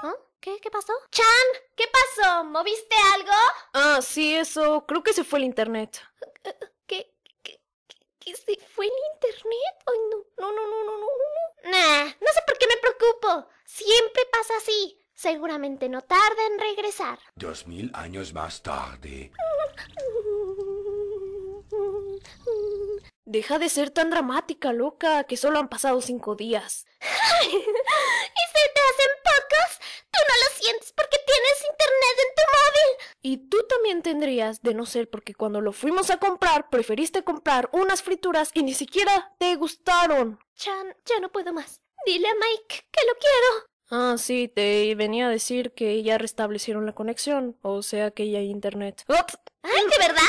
¿Ah? ¿Qué? ¿Qué pasó? ¡Chan! ¿Qué pasó? ¿Moviste algo? Ah, sí, eso. Creo que se fue el internet. ¿Qué? ¿Qué? se fue el internet? Ay, no, no, no, no, no, no, no. Nah, no sé por qué me preocupo. Siempre pasa así. Seguramente no tarda en regresar. Dos mil años más tarde. Deja de ser tan dramática, loca, que solo han pasado cinco días. ¿Y se te hacen pocos? Tú no lo sientes porque tienes internet en tu móvil. Y tú también tendrías, de no ser porque cuando lo fuimos a comprar, preferiste comprar unas frituras y ni siquiera te gustaron. Chan, ya no puedo más. Dile a Mike que lo quiero. Ah, sí, te venía a decir que ya restablecieron la conexión, o sea que ya hay internet. ¡Ay, de verdad!